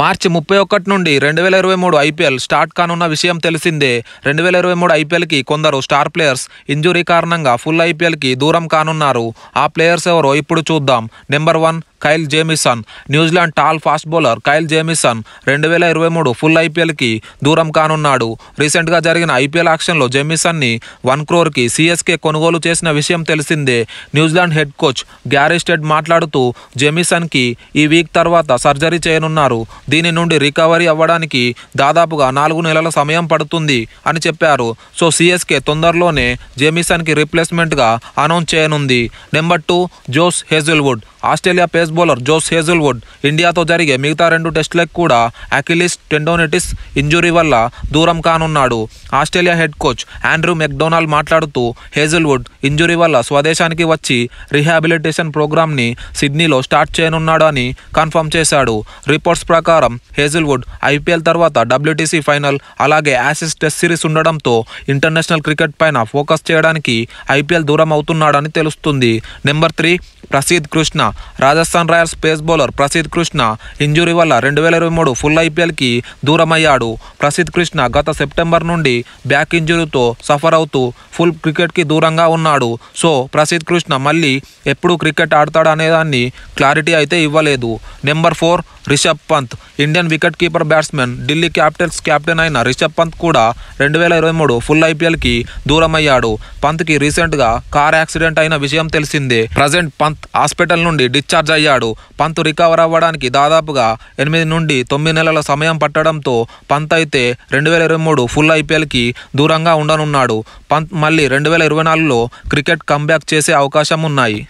మార్చి ముప్పై ఒకటి నుండి రెండు వేల ఇరవై మూడు ఐపీఎల్ స్టార్ట్ కానున్న విషయం తెలిసిందే రెండు వేల ఇరవై మూడు ఐపీఎల్కి కొందరు స్టార్ ప్లేయర్స్ ఇంజురీ కారణంగా ఫుల్ ఐపీఎల్కి దూరం కానున్నారు ఆ ప్లేయర్స్ ఎవరో ఇప్పుడు చూద్దాం number one Kyle Jamieson New Zealand tall fast bowler Kyle Jamieson రెండు వేల ఇరవై మూడు ఫుల్ ఐపీఎల్కి దూరం కానున్నాడు రీసెంట్గా జరిగిన ఐపీఎల్ ఆక్షన్లో జేమిసన్ని వన్ క్రోర్కి సిఎస్కే కొనుగోలు చేసిన విషయం తెలిసిందే న్యూజిలాండ్ హెడ్ కోచ్ గ్యారిస్టెడ్ మాట్లాడుతూ జేమిసన్కి ఈ వీక్ తర్వాత సర్జరీ చేయనున్నారు దీని నుండి రికవరీ అవ్వడానికి దాదాపుగా నాలుగు నెలల సమయం పడుతుంది అని చెప్పారు సో సీఎస్కే తొందరలోనే జేమిసన్కి రిప్లేస్మెంట్గా అనౌన్స్ చేయనుంది number two Josh Hazlewood Australia pace bowler Josh Hazlewood ఇండియాతో జరిగే మిగతా రెండు టెస్టులకు కూడా అకిలిస్ టెండోనిటిస్ ఇంజురీ వల్ల దూరం కానున్నాడు Australia head coach Andrew McDonald మాట్లాడుతూ హేజల్వుడ్ ఇంజురీ వల్ల స్వదేశానికి వచ్చి రీహాబిలిటేషన్ ప్రోగ్రామ్ని సిడ్నీలో స్టార్ట్ చేయనున్నాడు అని కన్ఫర్మ్ చేశాడు రిపోర్ట్స్ ప్రకారం హేజల్వుడ్ ఐపీఎల్ తర్వాత డబ్ల్యూటీసీ ఫైనల్ అలాగే యాసిస్ టెస్ట్ సిరీస్ ఉండడంతో ఇంటర్నేషనల్ క్రికెట్ పైన ఫోకస్ చేయడానికి ఐపీఎల్ దూరం అవుతున్నాడని తెలుస్తుంది number three Prasidh Krishna Rajasthan Royals pace bowler Prasidh Krishna injury వల్ల రెండు వేల ఇరవై మూడు ఫుల్ ఐపీఎల్కి దూరమయ్యాడు ప్రసిద్ కృష్ణ గత సెప్టెంబర్ నుండి బ్యాక్ ఇంజురీతో సఫర్ అవుతూ ఫుల్ క్రికెట్కి దూరంగా ఉన్నాడు సో ప్రసిద్ధ్ కృష్ణ మళ్ళీ ఎప్పుడు క్రికెట్ దాన్ని క్లారిటీ అయితే ఇవ్వలేదు number four Rishabh Pant Indian wicket keeper batsmen Delhi Capitals captain అయిన రిషబ్ పంత్ కూడా రెండు వేల ఇరవై మూడు ఫుల్ ఐపీఎల్కి దూరమయ్యాడు పంత్కి రీసెంట్గా కార్ యాక్సిడెంట్ అయిన విషయం తెలిసిందే ప్రజెంట్ పంత్ హాస్పిటల్ నుండి డిశ్చార్జ్ అయ్యాడు పంత్ రికవర్ అవ్వడానికి దాదాపుగా ఎనిమిది నుండి తొమ్మిది నెలల సమయం పట్టడంతో పంత్ అయితే రెండు వేల ఇరవై మూడు ఫుల్ ఐపీఎల్కి దూరంగా ఉండనున్నాడు పంత్ మళ్ళీ రెండు వేల ఇరవై నాలుగులో క్రికెట్ కంబ్యాక్ చేసే అవకాశం ఉన్నాయి